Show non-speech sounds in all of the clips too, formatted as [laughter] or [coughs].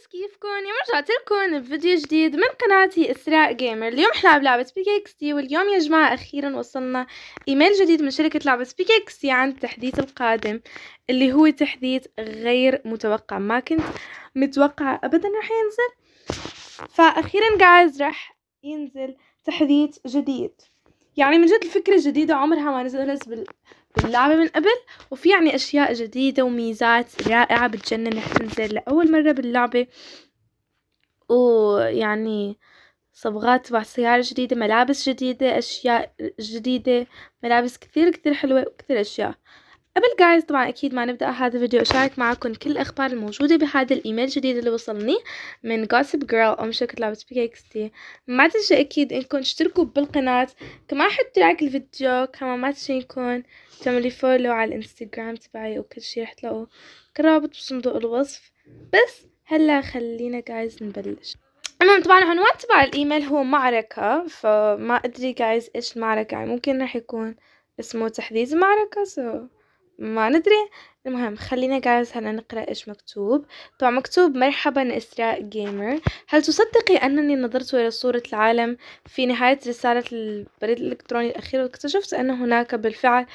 ناس كيفكم يوم رجعت لكم بفيديو جديد من قناتي اسراء جيمر اليوم احنا بلعبة لعبه بي كيكس واليوم يا جماعه اخيرا وصلنا ايميل جديد من شركه لعبه بي اكس تي عن التحديث القادم اللي هو تحديث غير متوقع ما كنت متوقعه ابدا رح ينزل فاخيرا جايز رح ينزل تحديث جديد يعني من جد الفكره جديده عمرها ما نزلت بال باللعبة من قبل وفي يعني أشياء جديدة وميزات رائعة بتجنن رح تنزل لأول مرة باللعبة ويعني صبغات تبع سيارة جديدة ملابس جديدة أشياء جديدة ملابس كثير كثير حلوة وكثير أشياء قبل جايز طبعا اكيد ما نبدا هذا الفيديو اشارك معكم كل الاخبار الموجوده بهذا الايميل الجديد اللي وصلني من جوسب جيرل ام شركه لابس بي اكس تي ما تنسوا اكيد انكم تشتركوا بالقناه كمان حطوا لايك الفيديو كمان ما تنسوا انكم تعملوا فولو على الانستغرام تبعي وكل شيء رح تلاقوا رابط بصندوق الوصف بس هلا خلينا جايز نبلش المهم طبعا عنوان تبع الايميل هو معركة فما ادري جايز ايش المعركة يعني ممكن رح يكون اسمه تحديد معركة سو so. ما ندري المهم خلينا جايز هلا نقرا ايش مكتوب طبعا مكتوب مرحبا اسراء جيمر هل تصدقي انني نظرت الى صوره العالم في نهايه رساله البريد الالكتروني الاخير واكتشفت ان هناك بالفعل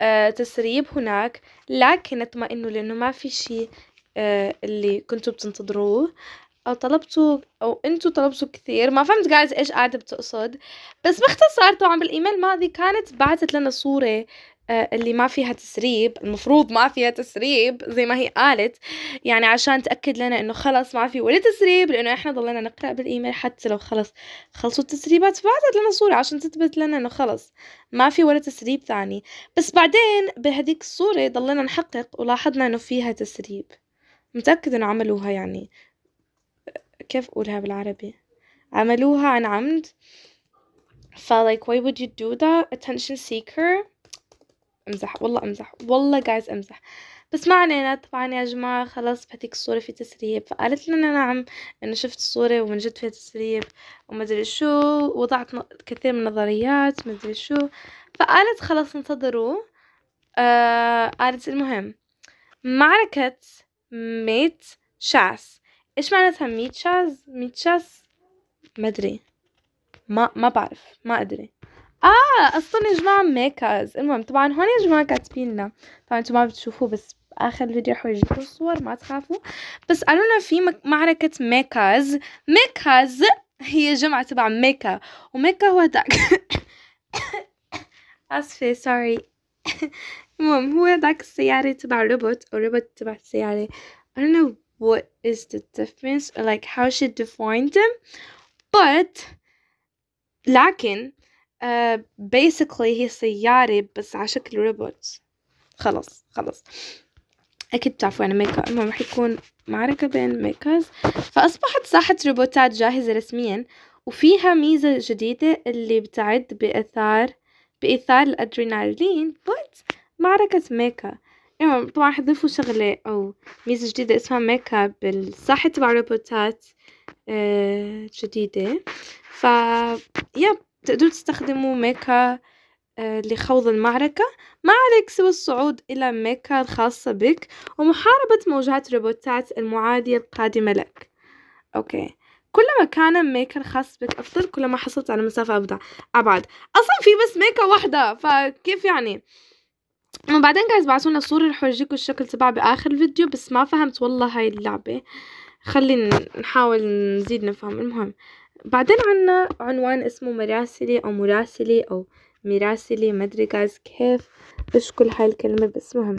آه تسريب هناك لكن اطمئنوا لانه ما في شيء آه اللي كنتوا بتنتظروه او طلبتوا او انتوا طلبتوا كثير ما فهمت جايز ايش قاعده بتقصد بس باختصار طبعا بالايميل الماضي كانت بعثت لنا صوره آه، اللي ما فيها تسريب المفروض ما فيها تسريب زي ما هي قالت يعني عشان تأكد لنا انه خلص ما في ولا تسريب لانه احنا ضلينا نقرأ بالايميل حتى لو خلص خلصوا التسريبات فبعثت لنا صورة عشان تثبت لنا انه خلص ما في ولا تسريب ثاني بس بعدين بهديك الصورة ضلينا نحقق ولاحظنا انه فيها تسريب متأكد انه عملوها يعني كيف اقولها بالعربي عملوها عن عمد ف like why would you do that attention seeker امزح والله امزح والله جايز امزح بس ما علينا طبعا يا جماعة خلاص بهذيك الصورة في تسريب فقالت لنا نعم انه شفت الصورة ومن جد فيها تسريب ومدري شو وضعت كثير من النظريات مدري شو فقالت خلاص انتظروا آه قالت المهم معركة ميت شاس ايش معناتها ميت شاس ميت شاس مدري ما ما بعرف ما ادري آه أصلا يا جماعة ميكاز المهم طبعا هون يا جماعة كاتبين لنا طبعا انتم ما بتشوفوه بس بآخر الفيديو رح ورجيكم الصور ما تخافوا بس قالوا لنا في معركة ميكاز ميكاز هي جمعة تبع ميكا وميكا هو داك [coughs] آسفة سوري [coughs] المهم هو داك السيارة تبع روبوت روبوت تبع السيارة I don't know what is the difference or like how she defined them but لكن uh, هي سيارة بس على شكل روبوت خلص خلص أكيد بتعرفوا يعني ميكا المهم رح يكون معركة بين ميكاز فأصبحت ساحة روبوتات جاهزة رسميا وفيها ميزة جديدة اللي بتعد بإثار بإثار الأدرينالين بوت معركة ميكا المهم طبعا حضيفوا شغلة أو ميزة جديدة اسمها ميكا بالساحة تبع روبوتات آه، جديدة ف يب تقدروا تستخدموا ميكا آه، لخوض المعركة ما عليك سوى الصعود إلى ميكا الخاصة بك ومحاربة موجات روبوتات المعادية القادمة لك أوكي كلما كان ميكا الخاص بك أفضل كلما حصلت على مسافة أبدع أبعد أصلا في بس ميكا واحدة فكيف يعني وبعدين قاعد بعثونا لنا صورة رح أورجيكم الشكل تبعها بآخر الفيديو بس ما فهمت والله هاي اللعبة خلينا نحاول نزيد نفهم المهم بعدين عنا عنوان اسمه مراسلي أو مراسلي أو مراسلي مدري جايز كيف إيش كل هاي الكلمة بس مهم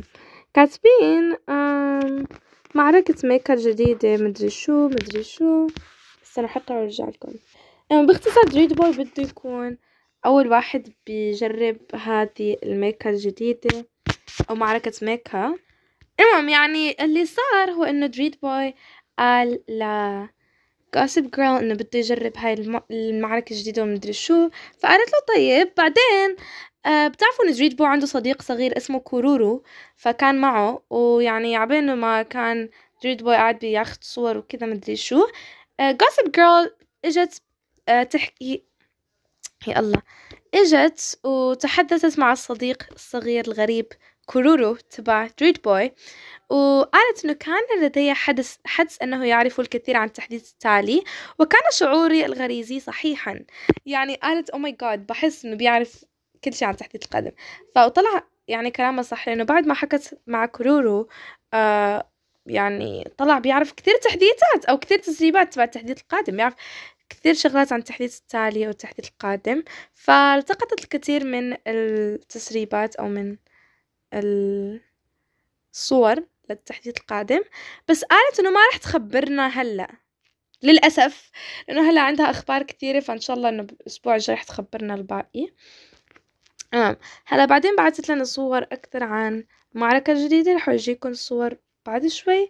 كاتبين معركة ميكر جديدة مدري شو مدري شو انا حتى أرجع لكم يعني باختصار دريد بوي بده يكون أول واحد بيجرب هذه الميكا الجديدة أو معركة ميكا المهم يعني اللي صار هو إنه دريد بوي قال ل gossip girl انه بده يجرب هاي المعركة الجديدة ومدري شو فقالت له طيب بعدين آه بتعرفوا ان جريد بو عنده صديق صغير اسمه كورورو فكان معه ويعني عبين ما كان جريد بوي قاعد بياخد صور وكذا مدري شو آه gossip girl اجت آه تحكي يا الله اجت وتحدثت مع الصديق الصغير الغريب كورورو تبع دريد بوي وقالت أنه كان لدي حدس حدس أنه يعرف الكثير عن التحديث التالي وكان شعوري الغريزي صحيحا يعني قالت أو ماي جاد بحس أنه بيعرف كل شيء عن تحديث القدم فطلع يعني كلامه صح لأنه بعد ما حكت مع كورورو آه يعني طلع بيعرف كثير تحديثات أو كثير تسريبات تبع التحديث القادم يعرف كثير شغلات عن التحديث التالي والتحديث القادم فالتقطت الكثير من التسريبات أو من الصور للتحديث القادم بس قالت انه ما راح تخبرنا هلا للاسف لانه هلا عندها اخبار كثيره فان شاء الله انه الاسبوع الجاي رح تخبرنا الباقي تمام هلا بعدين بعثت لنا صور اكثر عن معركة جديدة رح اورجيكم صور بعد شوي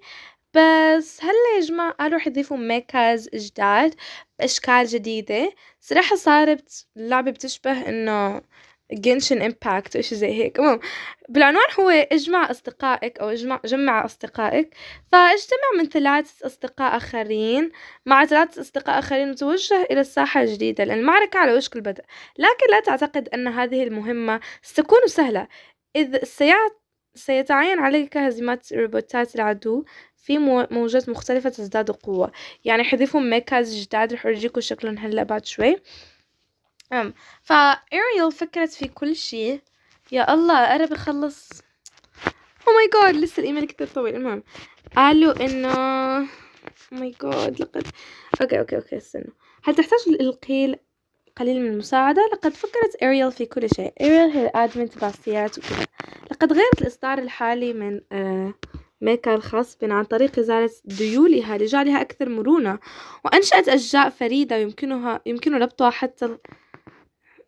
بس هلا يا جماعة قالوا رح يضيفوا ميكاز جداد بأشكال جديدة صراحة صارت اللعبة بتشبه انه جنشن امباكت وشي زي هيك المهم بالعنوان هو اجمع أصدقائك أو اجمع جمع أصدقائك فاجتمع من ثلاثة أصدقاء آخرين مع ثلاثة أصدقاء آخرين وتوجه إلى الساحة الجديدة لان المعركة على وشك البدء لكن لا تعتقد أن هذه المهمة ستكون سهلة إذ سيعت سيتعين عليك هزيمات روبوتات العدو في موجات مختلفة تزداد قوة يعني حذفهم ميكاز جداد رح أورجيكم شكلهم هلا بعد شوي نعم فأريل فكرت في كل شيء يا الله أنا بخلص او ماي جاد لسه الايميل كتير طويل المهم قالوا انه او ماي جاد لقد اوكي اوكي اوكي استنى هل تحتاج القيل قليل من المساعدة لقد فكرت أريل في كل شيء أريل هي الأدمن تبع السيارات وكذا لقد غيرت الإصدار الحالي من آه، ميكا الخاص بنا عن طريق إزالة ديولها لجعلها أكثر مرونة وأنشأت أشجاع فريدة يمكنها يمكن ربطها حتى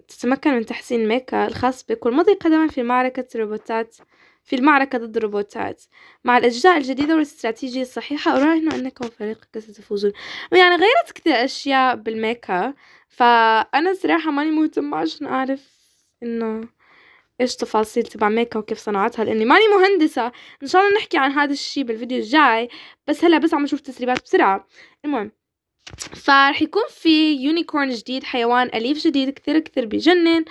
تتمكن من تحسين ميكا الخاص بك والمضي قدما في معركة الروبوتات في المعركة ضد الروبوتات مع الأجزاء الجديدة والاستراتيجية الصحيحة أراهن أنك وفريقك ستفوزون يعني غيرت كثير أشياء بالميكا فأنا صراحة ماني مهتمة عشان أعرف إنه إيش تفاصيل تبع ميكا وكيف صنعتها لأني ماني مهندسة إن شاء الله نحكي عن هذا الشي بالفيديو الجاي بس هلا بس عم أشوف تسريبات بسرعة المهم فرح يكون في يونيكورن جديد حيوان أليف جديد كثير كثير بجنن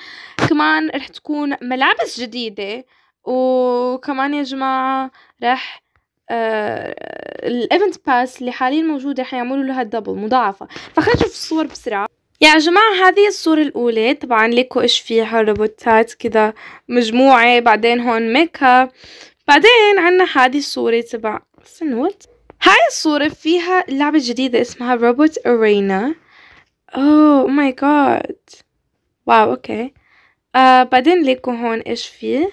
كمان رح تكون ملابس جديدة وكمان يا جماعة رح آه، الايفنت باس اللي حاليا موجودة حيعملوا لها دبل مضاعفة فخلينا نشوف الصور بسرعة يا يعني جماعة هذه الصورة الأولى طبعا ليكو إيش فيها روبوتات كذا مجموعة بعدين هون ميك اب بعدين عنا هذه الصورة تبع سنوت هاي الصورة فيها لعبة جديدة اسمها روبوت أرينا اوه ماي جاد واو اوكي آه بعدين ليكو هون ايش فيه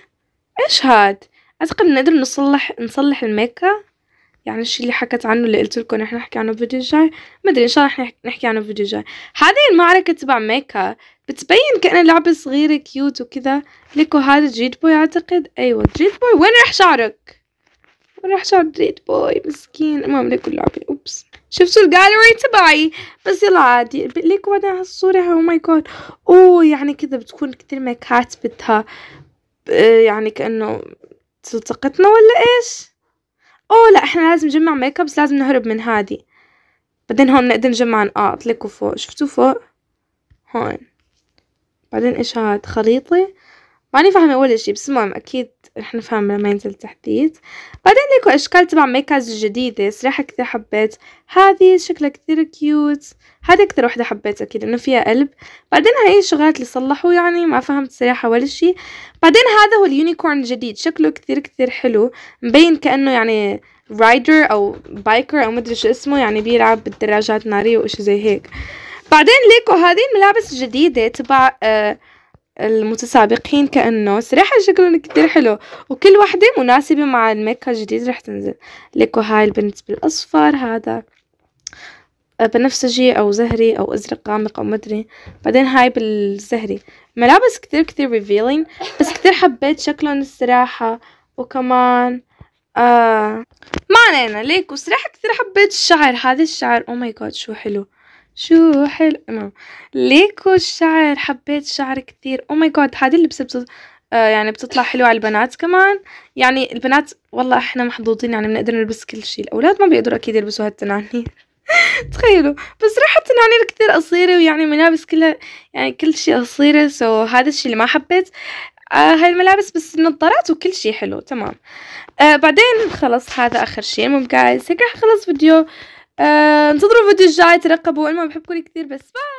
ايش هاد اعتقد نقدر نصلح نصلح الميكا يعني الشي اللي حكت عنه اللي قلت لكم رح نحكي عنه فيديو جاي ما ادري ان شاء الله رح نحكي عنه فيديو جاي هذه المعركة تبع ميكا بتبين كأنها لعبة صغيرة كيوت وكذا ليكو هذا جيت بوي اعتقد ايوه جيت بوي وين راح شعرك راح شعر دريد بوي مسكين المهم ليكوا اللعبة اوبس شفتوا الجاليري تبعي بس يلا عادي ليكوا بعدين هالصورة او ماي جاد اوه يعني كذا بتكون كتير ميكات بدها آه، يعني كأنه تلتقطنا ولا ايش اوه لا احنا لازم نجمع ميك ابس لازم نهرب من هادي بعدين هون نقدر نجمع نقاط ليكوا فوق شفتوا فوق هون بعدين ايش هاد خريطة ماني فاهمه ولا شي بس المهم اكيد رح نفهم لما ينزل تحديث بعدين ليكو اشكال تبع ميكاز الجديده صراحه كثير حبيت هذه شكلها كثير كيوت هذا اكثر وحده حبيتها اكيد انه فيها قلب بعدين هاي الشغلات اللي صلحوا يعني ما فهمت صراحه ولا شي بعدين هذا هو اليونيكورن الجديد شكله كثير كثير حلو مبين كانه يعني رايدر او بايكر او مدري شو اسمه يعني بيلعب بالدراجات الناريه واشي زي هيك بعدين ليكو هذه الملابس الجديده تبع آه المتسابقين كأنه صراحة شكلهم كتير حلو وكل وحدة مناسبة مع الميك الجديد رح تنزل ليكو هاي البنت بالأصفر هذا بنفسجي أو زهري أو أزرق غامق أو مدري بعدين هاي بالزهري ملابس كتير كتير ريفيلينج بس كتير حبيت شكلهم الصراحة وكمان آه ما علينا ليك وصراحة كتير حبيت الشعر هذا الشعر او ماي جاد شو حلو شو حلو نو ليكو الشعر حبيت الشعر كثير او ماي جاد هذه اللبسه بتط... آه يعني بتطلع حلوة على البنات كمان يعني البنات والله احنا محظوظين يعني بنقدر نلبس كل شيء الاولاد ما بيقدروا اكيد يلبسوا هالتنانين [laughs] تخيلوا بس راحت تنانير كثير قصيرة ويعني ملابس كلها يعني كل شيء قصيرة سو هذا الشيء اللي ما حبيت آه هاي الملابس بس النظارات وكل شيء حلو تمام آه بعدين خلص هذا اخر شيء المهم جايز هيك رح خلص فيديو آه، انتظروا الفيديو الجاي ترقبوا المهم بحبكم كثير بس باي